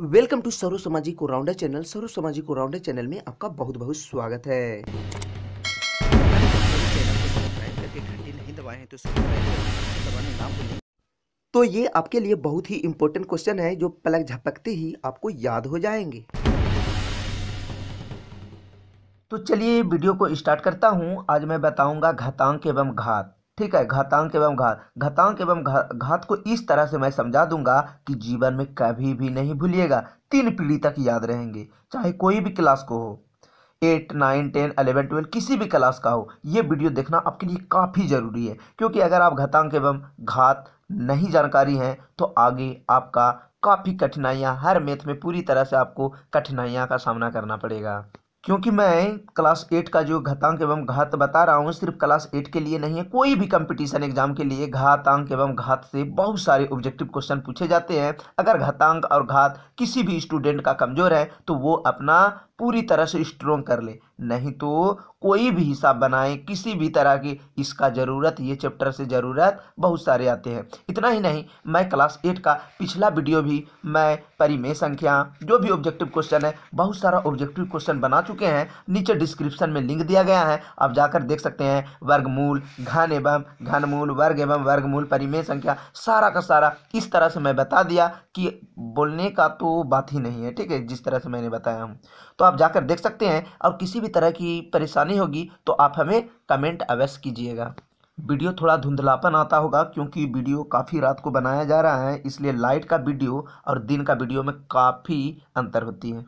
welcome to सरो समाजी को राउंडर चैनल सरो समाजी को राउंडर चैनल में आपका बहुत बहुत स्वागत है तो ये आपके लिए बहुत ही इम्पोर्टेंट क्वेश्चन है जो पलक झपकते ही आपको याद हो जाएंगे तो चलिए वीडियो को स्टार्ट करता हूँ आज मैं बताऊंगा घातांक एवं घात ठीक है घातांक एवं घात घातांक एवं घात को इस तरह से मैं समझा दूंगा कि जीवन में कभी भी नहीं भूलिएगा तीन पीढ़ी तक याद रहेंगे चाहे कोई भी क्लास को हो eight nine ten eleven twelve किसी भी क्लास का हो ये वीडियो देखना आपके लिए काफ़ी ज़रूरी है क्योंकि अगर आप घातांक एवं घात नहीं जानकारी हैं तो आगे आपका काफ़ी कठिनाइयाँ हर मैथ में पूरी तरह से आपको कठिनाइयाँ का सामना करना पड़ेगा क्योंकि मैं क्लास एट का जो घातांक एवं घात बता रहा हूँ सिर्फ क्लास एट के लिए नहीं है कोई भी कंपटीशन एग्जाम के लिए घातांक एवं घात से बहुत सारे ऑब्जेक्टिव क्वेश्चन पूछे जाते हैं अगर घातांक और घात किसी भी स्टूडेंट का कमज़ोर है तो वो अपना पूरी तरह से स्ट्रोंग कर ले नहीं तो कोई भी हिसाब बनाएं किसी भी तरह की इसका ज़रूरत ये चैप्टर से ज़रूरत बहुत सारे आते हैं इतना ही नहीं मैं क्लास एट का पिछला वीडियो भी मैं परिमेय संख्या जो भी ऑब्जेक्टिव क्वेश्चन है बहुत सारा ऑब्जेक्टिव क्वेश्चन बना चुके हैं नीचे डिस्क्रिप्शन में लिंक दिया गया है आप जाकर देख सकते हैं वर्गमूल घन एवं घनमूल वर्ग एवं वर्गमूल परिमेय संख्या सारा का सारा इस तरह से मैं बता दिया कि बोलने का तो बात ही नहीं है ठीक है जिस तरह से मैंने बताया हूँ तो आप जाकर देख सकते हैं और किसी भी तरह की परेशानी होगी तो आप हमें कमेंट अवश्य कीजिएगा वीडियो थोड़ा धुंधलापन आता होगा क्योंकि वीडियो काफ़ी रात को बनाया जा रहा है इसलिए लाइट का वीडियो और दिन का वीडियो में काफ़ी अंतर होती है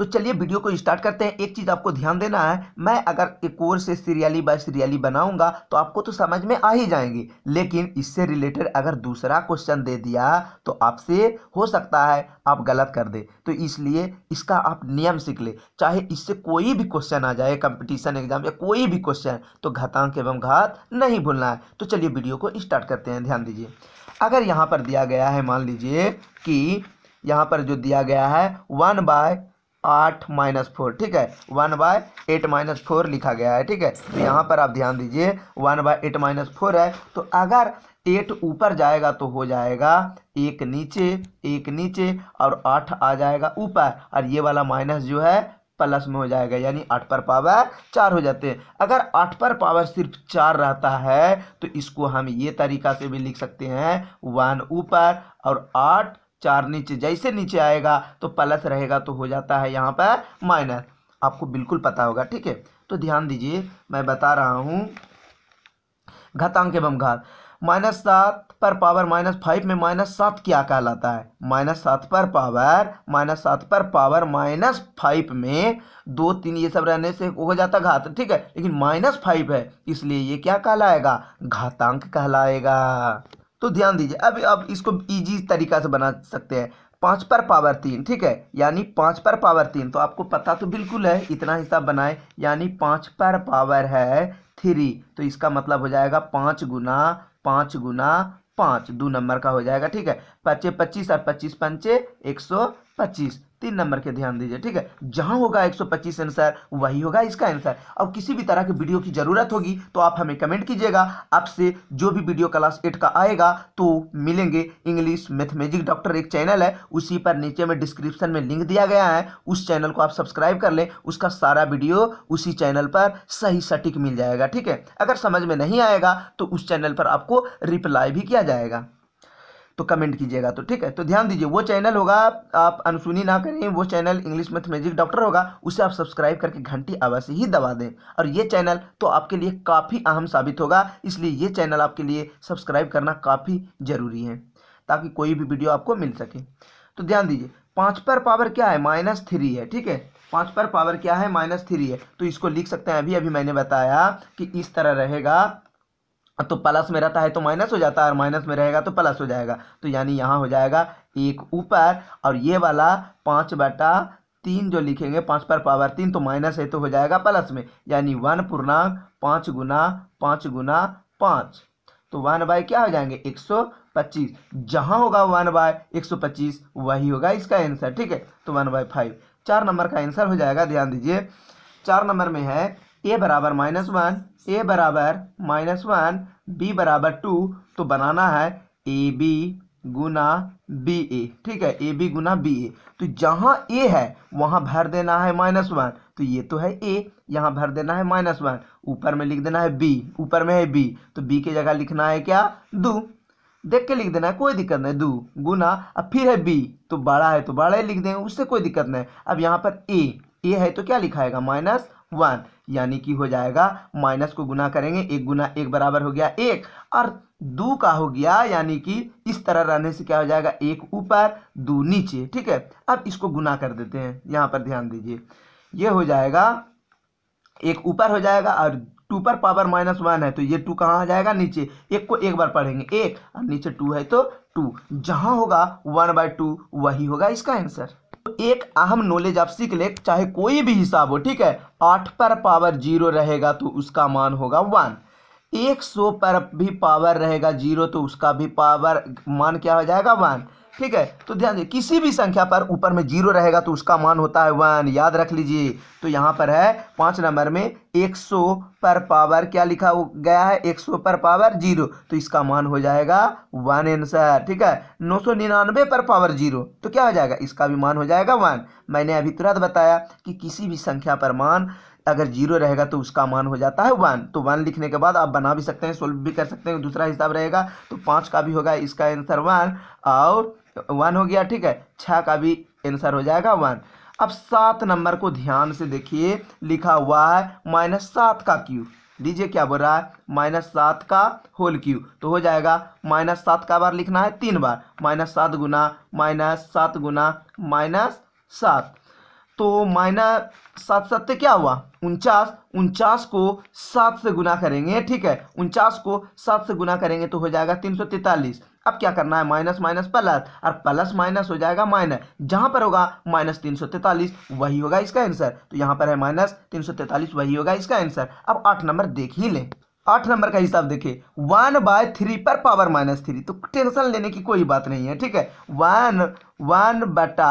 तो चलिए वीडियो को स्टार्ट करते हैं एक चीज़ आपको ध्यान देना है मैं अगर एक और से सीरियली बाय सीरियली बनाऊंगा तो आपको तो समझ में आ ही जाएंगे लेकिन इससे रिलेटेड अगर दूसरा क्वेश्चन दे दिया तो आपसे हो सकता है आप गलत कर दे तो इसलिए इसका आप नियम सीख ले चाहे इससे कोई भी क्वेश्चन आ जाए कंपटीशन एग्जाम या कोई भी क्वेश्चन तो घातांक एवं घात नहीं भूलना है तो चलिए वीडियो को स्टार्ट करते हैं ध्यान दीजिए अगर यहाँ पर दिया गया है मान लीजिए कि यहाँ पर जो दिया गया है वन बाय आठ माइनस फोर ठीक है one by eight minus four लिखा गया है ठीक है तो यहाँ पर आप ध्यान दीजिए one by eight minus four है तो अगर एट ऊपर जाएगा तो हो जाएगा एक नीचे एक नीचे और आठ आ जाएगा ऊपर और ये वाला माइनस जो है प्लस में हो जाएगा यानी आठ पर पावर चार हो जाते हैं अगर आठ पर पावर सिर्फ चार रहता है तो इसको हम ये तरीका से भी लिख सकते हैं वन ऊपर और आठ चार नीचे जैसे नीचे आएगा तो प्लस रहेगा तो हो जाता है यहाँ पर माइनस आपको बिल्कुल पता होगा ठीक है तो ध्यान दीजिए मैं बता रहा हूँ घातांक एवं घात माइनस सात पर पावर माइनस फाइव में माइनस सात क्या कहलाता है माइनस सात पर पावर माइनस सात पर पावर माइनस फाइव में दो तीन ये सब रहने से हो जाता घात ठीक है लेकिन माइनस फाइव है इसलिए ये क्या कहलाएगा घातांक कहलाएगा तो ध्यान दीजिए अब अब इसको ईजी तरीका से बना सकते हैं पाँच पर पावर तीन ठीक है यानी पाँच पर पावर तीन तो आपको पता तो बिल्कुल है इतना हिसाब बनाए यानी पाँच पर पावर है थ्री तो इसका मतलब हो जाएगा पाँच गुना पाँच गुना पाँच दो नंबर का हो जाएगा ठीक है पच्चे पच्चीस और पच्चीस पंचे एक सौ पच्चीस तीन नंबर के ध्यान दीजिए ठीक है जहां होगा 125 आंसर वही होगा इसका आंसर अब किसी भी तरह के वीडियो की ज़रूरत होगी तो आप हमें कमेंट कीजिएगा आपसे जो भी वीडियो क्लास एट का आएगा तो मिलेंगे इंग्लिश मैथमेजिक डॉक्टर एक चैनल है उसी पर नीचे में डिस्क्रिप्शन में लिंक दिया गया है उस चैनल को आप सब्सक्राइब कर लें उसका सारा वीडियो उसी चैनल पर सही सटीक मिल जाएगा ठीक है अगर समझ में नहीं आएगा तो उस चैनल पर आपको रिप्लाई भी किया जाएगा तो कमेंट कीजिएगा तो ठीक है तो ध्यान दीजिए वो चैनल होगा आप अनसुनी ना करें वो चैनल इंग्लिश मैथमेटिक डॉक्टर होगा उसे आप सब्सक्राइब करके घंटी अवश्य ही दबा दें और ये चैनल तो आपके लिए काफ़ी अहम साबित होगा इसलिए ये चैनल आपके लिए सब्सक्राइब करना काफ़ी ज़रूरी है ताकि कोई भी वीडियो आपको मिल सके तो ध्यान दीजिए पाँच पर पावर क्या है माइनस थ्री है ठीक है पाँच पर पावर क्या है माइनस थ्री है तो इसको लिख सकते हैं अभी अभी मैंने बताया कि इस तरह रहेगा तो प्लस में रहता है तो माइनस हो जाता है और माइनस में रहेगा तो प्लस हो जाएगा तो यानी यहाँ हो जाएगा एक ऊपर और ये वाला पाँच बटा तीन जो लिखेंगे पाँच पर पावर तीन तो माइनस है तो हो जाएगा प्लस में यानी वन पूर्णांक पाँच गुना पाँच गुना पाँच तो वन बाय क्या हो जाएंगे एक सौ पच्चीस जहाँ होगा वन बाय एक सौ पच्चीस वही होगा इसका आंसर ठीक है तो वन बाय फाइव चार नंबर का आंसर हो जाएगा ध्यान दीजिए चार नंबर में है ए बराबर माइनस वन ए बराबर माइनस वन बी बराबर टू तो बनाना है ए बी गुना बी ए ठीक है ए बी गुना बी ए तो जहाँ ए है वहाँ भर देना है माइनस वन तो ये तो है ए यहाँ भर देना है माइनस वन ऊपर में लिख देना है बी ऊपर में है बी तो बी की जगह लिखना है क्या दू देख के लिख देना है कोई दिक्कत नहीं दू गुना अब फिर है बी तो बड़ा है तो बड़ा ही लिख दें उससे कोई दिक्कत नहीं अब यहाँ पर ए ए है तो क्या लिखाएगा माइनस वन यानी कि हो जाएगा माइनस को गुना करेंगे एक गुना एक बराबर हो गया एक और दो का हो गया यानी कि इस तरह रहने से क्या हो जाएगा एक ऊपर दो नीचे ठीक है अब इसको गुना कर देते हैं यहाँ पर ध्यान दीजिए ये हो जाएगा एक ऊपर हो जाएगा और टू पर पावर माइनस वन है तो ये टू कहाँ आ जाएगा नीचे एक को एक बार पढ़ेंगे एक और नीचे टू है तो टू जहाँ होगा वन बाय टू वही होगा इसका आंसर तो एक अहम नॉलेज आप सीख ले चाहे कोई भी हिसाब हो ठीक है आठ पर पावर जीरो रहेगा तो उसका मान होगा वन एक सौ पर भी पावर रहेगा जीरो तो उसका भी पावर मान क्या हो जाएगा वन ठीक है तो ध्यान दिए किसी भी संख्या पर ऊपर में जीरो रहेगा तो उसका मान होता है वन याद रख लीजिए तो यहाँ पर है पाँच नंबर में एक सौ पर पावर क्या लिखा गया है एक सौ पर पावर जीरो तो इसका मान हो जाएगा वन आंसर ठीक है नौ सौ निन्यानवे पर पावर जीरो तो क्या हो जाएगा इसका भी मान हो जाएगा वन मैंने अभी तुरंत बताया कि किसी भी संख्या पर मान अगर जीरो रहेगा तो उसका मान हो जाता है वन तो वन लिखने के बाद आप बना भी सकते हैं सोल्व भी कर सकते हैं दूसरा हिसाब रहेगा तो पाँच का भी होगा इसका आंसर वन और वन हो गया ठीक है छः का भी आंसर हो जाएगा वन अब सात नंबर को ध्यान से देखिए लिखा हुआ है माइनस सात का क्यू लीजिए क्या बोल रहा है माइनस सात का होल क्यू तो हो जाएगा माइनस सात का बार लिखना है तीन बार माइनस सात गुना माइनस सात गुना माइनस सात तो माइना सात सात से क्या हुआ उनचास उनचास को सात से गुना करेंगे ठीक है उनचास को सात से गुना करेंगे तो हो जाएगा तीन सौ तैतालीस अब क्या करना है माइनस माइनस प्लस और प्लस माइनस हो जाएगा माइनस जहां पर होगा माइनस तीन सौ तैतालीस वही होगा इसका आंसर तो यहां पर है माइनस तीन सौ तैतालीस वही होगा इसका आंसर अब आठ नंबर देख ही लें आठ नंबर का हिसाब देखिए वन बाय थ्री पर पावर माइनस थ्री तो टेंशन लेने की कोई बात नहीं है ठीक है वन वन बटा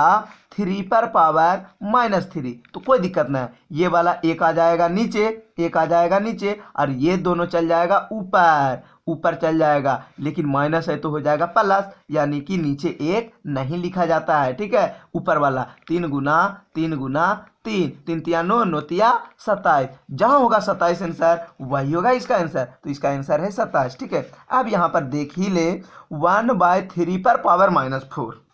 थ्री पर पावर माइनस थ्री तो कोई दिक्कत नहीं है ये वाला एक आ जाएगा नीचे एक आ जाएगा नीचे और ये दोनों चल जाएगा ऊपर ऊपर चल जाएगा लेकिन माइनस है तो हो जाएगा प्लस यानी कि नीचे एक नहीं लिखा जाता है ठीक है ऊपर वाला तीन गुना तीन गुना तीन तीन तिया नो नोतिया सत्ताईस जहाँ होगा सत्ताईस आंसर वही होगा इसका आंसर तो इसका आंसर है सत्ताईस ठीक है अब यहाँ पर देख ही ले वन बाय थ्री पर पावर माइनस फोर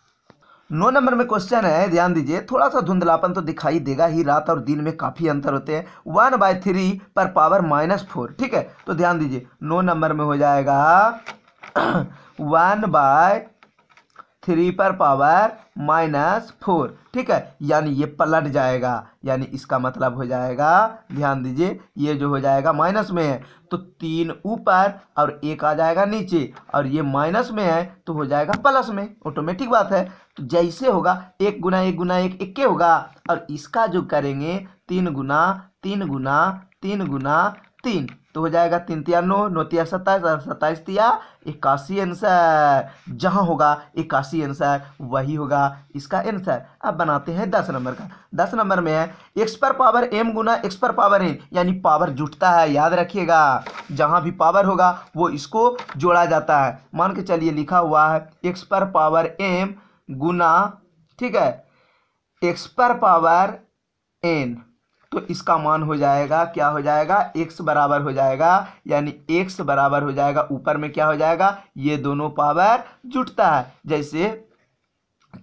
नौ नंबर में क्वेश्चन है ध्यान दीजिए थोड़ा सा धुंधलापन तो दिखाई देगा ही रात और दिन में काफ़ी अंतर होते हैं वन बाय थ्री पर पावर माइनस फोर ठीक है तो ध्यान दीजिए नौ नंबर में हो जाएगा वन बाय थ्री पर पावर माइनस फोर ठीक है यानी ये पलट जाएगा यानी इसका मतलब हो जाएगा ध्यान दीजिए ये जो हो जाएगा माइनस में है तो तीन ऊपर और एक आ जाएगा नीचे और ये माइनस में है तो हो जाएगा प्लस में ऑटोमेटिक बात है जैसे होगा एक गुना एक गुना एक इक्के होगा और इसका जो करेंगे तीन गुना तीन गुना तीन गुना तीन तो हो जाएगा तीन तिया नौ नौ तिया सत्ताईस और सत्ताईस तिया इक्यासी आंसर जहाँ होगा इक्यासी आंसर वही होगा इसका आंसर अब बनाते हैं दस नंबर का दस नंबर में है एक्स पर पावर एम गुना एक्स पर पावर एन यानी पावर जुटता है याद रखिएगा जहाँ भी पावर होगा वो इसको जोड़ा जाता है मान के चलिए लिखा हुआ है एक्स पर पावर एम गुना ठीक है एक्स पर पावर एन तो इसका मान हो जाएगा क्या हो जाएगा एक्स बराबर हो जाएगा यानी एक्स बराबर हो जाएगा ऊपर में क्या हो जाएगा ये दोनों पावर जुटता है जैसे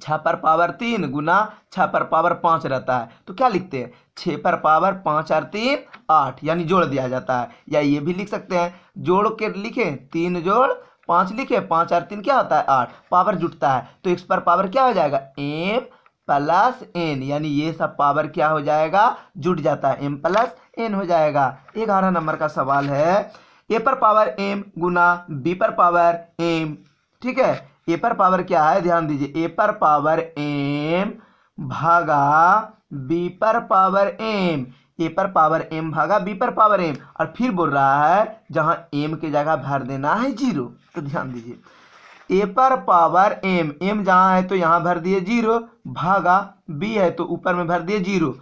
छ पर पावर तीन गुना छ पर पावर पाँच रहता है तो क्या लिखते हैं छः पर पावर पाँच और तीन आठ यानी जोड़ दिया जाता है या ये भी लिख सकते हैं जोड़ के लिखें तीन जोड़ पाँच लिखे पाँच और तीन क्या होता है आठ पावर जुटता है तो एक्स पर पावर क्या हो जाएगा एम प्लस एन यानी ये सब पावर क्या हो जाएगा जुट जाता है एम प्लस एन हो जाएगा ग्यारह नंबर का सवाल है ए पर पावर एम गुना बी पर पावर एम ठीक है ए पर पावर क्या है ध्यान दीजिए ए पर पावर एम भागा बी पर पावर एम ए पर पावर एम भागा बी पर पावर एम और फिर बोल रहा है जहां एम के जगह भर देना है जीरो तो ध्यान दीजिए ए पर पावर एम एम जहां है तो यहां भर दिए जीरो भागा बी है तो ऊपर में भर दिए जीरो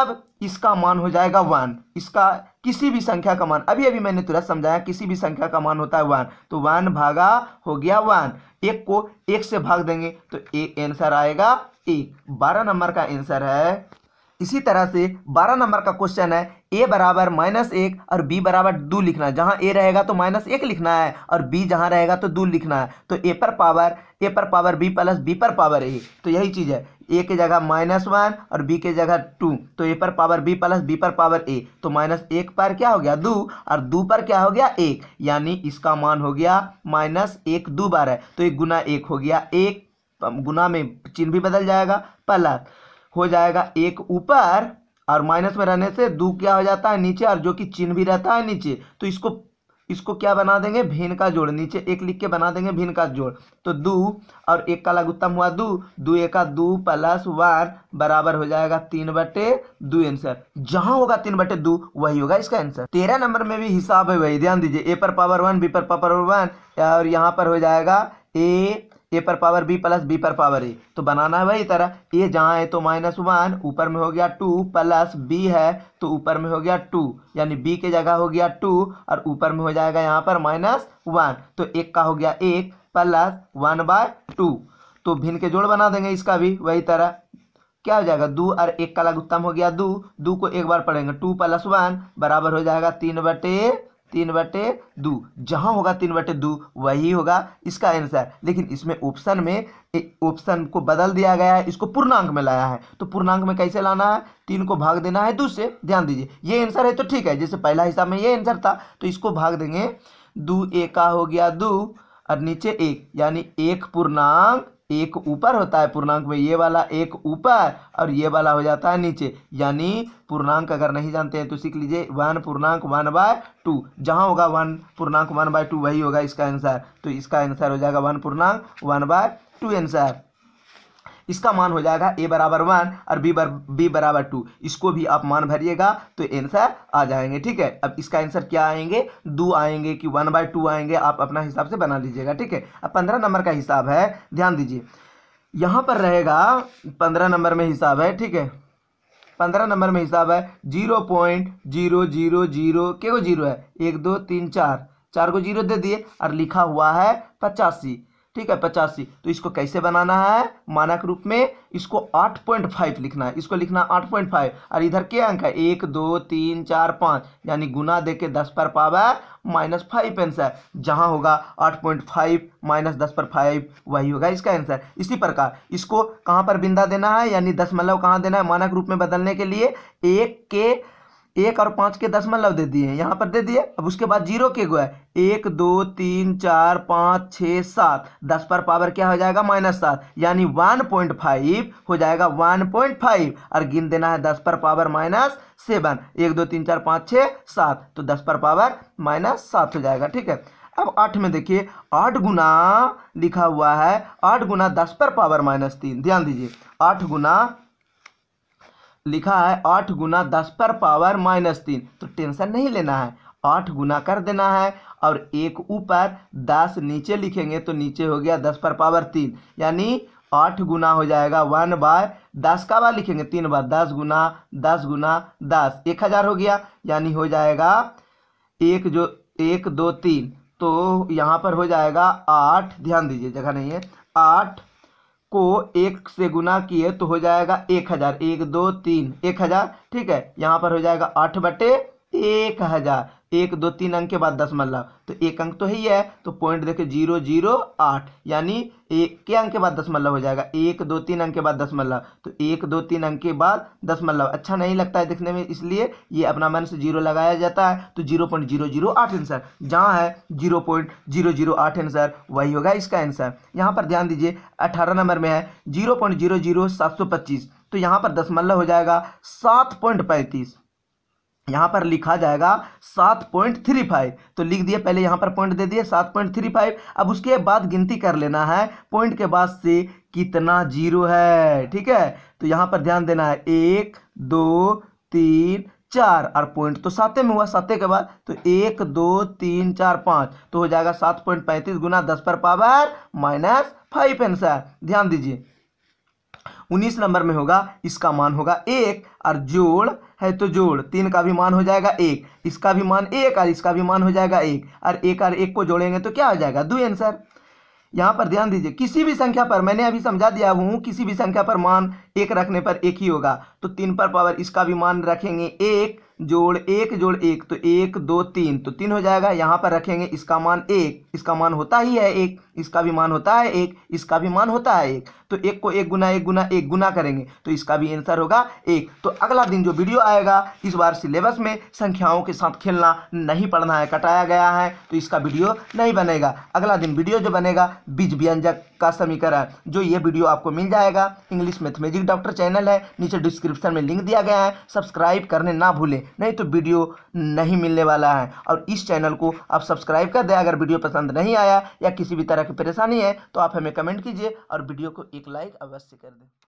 अब इसका मान हो जाएगा वन इसका किसी भी संख्या का मान अभी अभी मैंने तुरंत समझाया किसी भी संख्या का मान होता है वन तो वन भागा हो गया वन एक को एक से भाग देंगे तो एक आंसर आएगा एक बारह नंबर का आंसर है इसी तरह से 12 नंबर का क्वेश्चन है ए बराबर माइनस एक और बी बराबर दो लिखना है जहाँ ए रहेगा तो माइनस एक लिखना है और बी जहाँ रहेगा तो दो लिखना है तो ए पर पावर ए पर पावर बी प्लस बी पर पावर ए तो यही चीज़ है ए के जगह माइनस वन और बी के जगह टू तो ए पर पावर बी प्लस बी पर पावर ए तो माइनस एक पर क्या हो गया दो और दो पर क्या हो गया एक यानी इसका मान हो गया माइनस एक दो बार है तो एक गुना एक हो गया एक गुना में चिन्ह भी बदल जाएगा प्लस हो जाएगा एक ऊपर और माइनस में रहने से दो क्या हो जाता है नीचे और जो कि चिन्ह भी रहता है नीचे तो इसको इसको क्या बना देंगे भिन्न का जोड़ नीचे एक लिख के बना देंगे भिन्न का जोड़ तो दो और एक का लघुत्तम हुआ दो दो एक का दो प्लस वन बराबर हो जाएगा तीन बटे दो आंसर जहां होगा तीन बटे दो वही होगा इसका आंसर तेरह नंबर में भी हिसाब है वही ध्यान दीजिए ए पर पावर वन बी पर पावर वन और यहाँ पर हो जाएगा ए ए पर पावर बी प्लस बी पर पावर ए तो बनाना है वही तरह ए जहाँ है तो माइनस वन ऊपर में हो गया टू प्लस बी है तो ऊपर में हो गया टू यानी बी के जगह हो गया टू और ऊपर में हो जाएगा यहाँ पर माइनस वन तो एक का हो गया एक प्लस वन बाय टू तो भिन्न के जोड़ बना देंगे इसका भी वही तरह क्या हो जाएगा दो और एक का लघुत्तम हो गया दो दो को एक बार पढ़ेंगे टू प्लस वन बराबर हो जाएगा तीन बटे तीन बटे दो जहाँ होगा तीन बटे दो वही होगा इसका आंसर लेकिन इसमें ऑप्शन में ऑप्शन को बदल दिया गया है इसको पूर्णांक में लाया है तो पूर्णांक में कैसे लाना है तीन को भाग देना है दो से ध्यान दीजिए ये आंसर है तो ठीक है जैसे पहला हिसाब में ये आंसर था तो इसको भाग देंगे दो एका हो गया दो और नीचे एक यानी एक पूर्णांक एक ऊपर होता है पूर्णांक में ये वाला एक ऊपर और ये वाला हो जाता है नीचे यानी पूर्णांक अगर नहीं जानते हैं तो सीख लीजिए वन पूर्णांक वन बाय टू जहाँ होगा वन पूर्णांक वन बाय टू वही होगा इसका आंसर तो इसका आंसर हो जाएगा वन पूर्णांक वन बाय टू आंसर इसका मान हो जाएगा ए बराबर वन और बी बर बी बराबर टू इसको भी आप मान भरिएगा तो आंसर आ जाएंगे ठीक है अब इसका आंसर क्या आएंगे दो आएंगे कि वन बाय टू आएंगे आप अपना हिसाब से बना लीजिएगा ठीक है अब पंद्रह नंबर का हिसाब है ध्यान दीजिए यहाँ पर रहेगा पंद्रह नंबर में हिसाब है ठीक है पंद्रह नंबर में हिसाब है zero point zero zero zero के को जीरो है एक दो तीन चार चार को जीरो दे दिए और लिखा हुआ है पचासी ठीक है पचासी तो इसको कैसे बनाना है मानक रूप में इसको आठ पॉइंट फाइव लिखना है इसको लिखना आठ पॉइंट फाइव और इधर क्या अंक है एक दो तीन चार पाँच यानी गुना दे के दस पर पावर माइनस फाइव आंसर जहाँ होगा आठ पॉइंट फाइव माइनस दस पर फाइव वही होगा इसका आंसर इसी प्रकार इसको कहाँ पर बिंदा देना है यानी दस मतलब कहाँ देना है मानक रूप में बदलने के लिए एक के एक और पाँच के दशमलव मतलब दे दिए यहाँ पर दे दिए अब उसके बाद जीरो के गो है एक दो तीन चार पाँच छह सात दस पर पावर क्या हो जाएगा माइनस सात यानी वन पॉइंट फाइव हो जाएगा वन पॉइंट फाइव और गिन देना है दस पर पावर माइनस सेवन एक दो तीन चार पाँच छः सात तो दस पर पावर माइनस सात हो जाएगा ठीक है अब आठ में देखिए आठ गुना लिखा हुआ है आठ गुना दस पर पावर माइनस तीन ध्यान दीजिए आठ गुना लिखा है आठ गुना दस पर पावर माइनस तीन तो टेंशन नहीं लेना है आठ गुना कर देना है और एक ऊपर दस नीचे लिखेंगे तो नीचे हो गया दस पर पावर तीन यानी आठ गुना हो जाएगा वन बाय दस का बार लिखेंगे तीन बार दस गुना दस गुना दस एक हज़ार हो गया यानी हो जाएगा एक जो एक दो तीन तो यहाँ पर हो जाएगा आठ ध्यान दीजिए जगह नहीं है आठ को एक से गुना किए तो हो जाएगा एक हज़ार एक दो तीन एक हज़ार ठीक है यहाँ पर हो जाएगा आठ बटे एक हज़ार एक दो तीन अंक के बाद दशमलव तो एक अंक तो ही है तो पॉइंट देखो जीरो जीरो आठ यानी एक के अंक के बाद दशमलव हो जाएगा एक दो तीन अंक के बाद दशमलव तो एक दो तीन अंक के बाद दशमलव अच्छा नहीं लगता है दिखने में इसलिए ये अपना मन से जीरो लगाया जाता है तो जीरो पॉइंट जीरो जीरो आठ आंसर जहाँ है जीरो पॉइंट जीरो जीरो आठ आंसर वही होगा इसका आंसर यहाँ पर ध्यान दीजिए अठारह नंबर में है जीरो पॉइंट जीरो जीरो सात सौ पच्चीस तो यहाँ पर दशमलव हो जाएगा सात पॉइंट पैंतीस यहाँ पर लिखा जाएगा सात पॉइंट थ्री फाइव तो लिख दिए पहले यहाँ पर पॉइंट दे दिए सात पॉइंट थ्री फाइव अब उसके बाद गिनती कर लेना है पॉइंट के बाद से कितना जीरो है ठीक है तो यहाँ पर ध्यान देना है एक दो तीन चार और पॉइंट तो सातें में हुआ साते के बाद तो एक दो तीन चार पाँच तो हो जाएगा सात पॉइंट पैंतीस गुना दस पर पावर माइनस फाइव आंसर ध्यान दीजिए उन्नीस नंबर में होगा इसका मान होगा एक और जोड़ है तो जोड़ तीन का भी मान हो जाएगा एक इसका भी मान एक और इसका भी मान हो जाएगा एक और एक और एक को जोड़ेंगे तो क्या हो जाएगा दो आंसर यहाँ पर ध्यान दीजिए किसी भी संख्या पर मैंने अभी समझा दिया हूँ किसी भी संख्या पर मान एक रखने पर एक ही होगा तो तीन पर पावर इसका भी मान रखेंगे एक जोड़ एक जोड़ एक तो एक दो तीन तो तीन हो जाएगा यहाँ पर रखेंगे इसका मान एक इसका मान होता ही है एक इसका भी मान होता है एक इसका भी मान होता है एक तो एक को एक गुना एक गुना एक गुना करेंगे तो इसका भी आंसर होगा एक तो अगला दिन जो वीडियो आएगा इस बार सिलेबस में संख्याओं के साथ खेलना नहीं पढ़ना है कटाया गया है तो इसका वीडियो नहीं बनेगा अगला दिन वीडियो जो बनेगा बीज व्यंजक का समीकरण जो ये वीडियो आपको मिल जाएगा इंग्लिश मैथमेटिक डॉक्टर चैनल है नीचे डिस्क्रिप्शन में लिंक दिया गया है सब्सक्राइब करने ना भूलें नहीं तो वीडियो नहीं मिलने वाला है और इस चैनल को आप सब्सक्राइब कर दें अगर वीडियो पसंद नहीं आया या किसी भी तरह की परेशानी है तो आप हमें कमेंट कीजिए और वीडियो को एक एक लाइक अवश्य कर दें